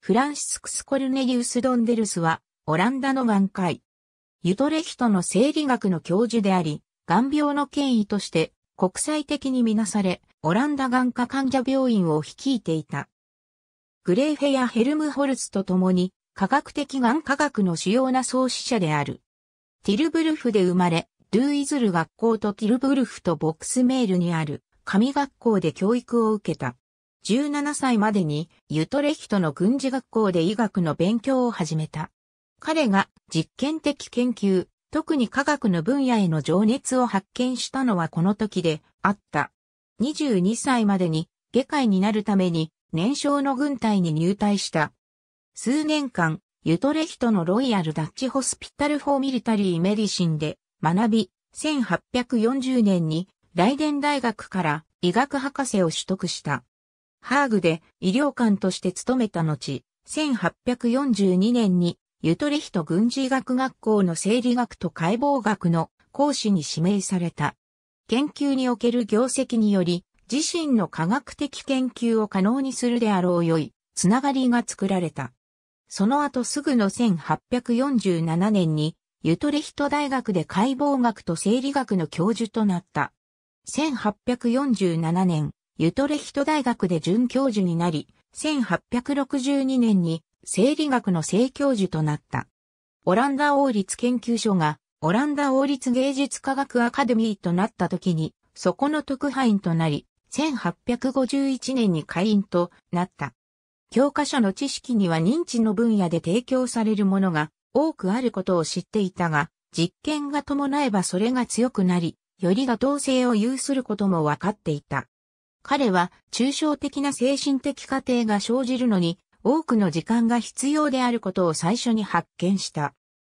フランシスクス・コルネリウス・ドンデルスは、オランダの眼科医。ユトレヒトの生理学の教授であり、眼病の権威として国際的にみなされ、オランダ眼科患者病院を率いていた。グレーフェやヘルムホルツと共に、科学的眼科学の主要な創始者である。ティルブルフで生まれ、ゥーイズル学校とティルブルフとボックスメールにある、神学校で教育を受けた。17歳までにユトレヒトの軍事学校で医学の勉強を始めた。彼が実験的研究、特に科学の分野への情熱を発見したのはこの時であった。22歳までに外科医になるために年少の軍隊に入隊した。数年間、ユトレヒトのロイヤル・ダッチ・ホスピタル・フォー・ミリタリー・メディシンで学び、1840年にライデン大学から医学博士を取得した。ハーグで医療官として勤めた後、1842年にユトレヒト軍事医学学校の生理学と解剖学の講師に指名された。研究における業績により、自身の科学的研究を可能にするであろう良い、つながりが作られた。その後すぐの1847年に、ユトレヒト大学で解剖学と生理学の教授となった。1847年、ユトレヒト大学で准教授になり、1862年に生理学の正教授となった。オランダ王立研究所がオランダ王立芸術科学アカデミーとなった時に、そこの特派員となり、1851年に会員となった。教科書の知識には認知の分野で提供されるものが多くあることを知っていたが、実験が伴えばそれが強くなり、より妥当性を有することも分かっていた。彼は抽象的な精神的過程が生じるのに多くの時間が必要であることを最初に発見した。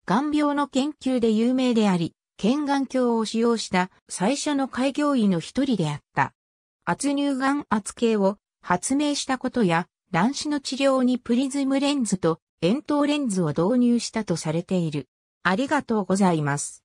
眼病の研究で有名であり、検眼鏡を使用した最初の開業医の一人であった。圧乳眼圧計を発明したことや、乱視の治療にプリズムレンズと円筒レンズを導入したとされている。ありがとうございます。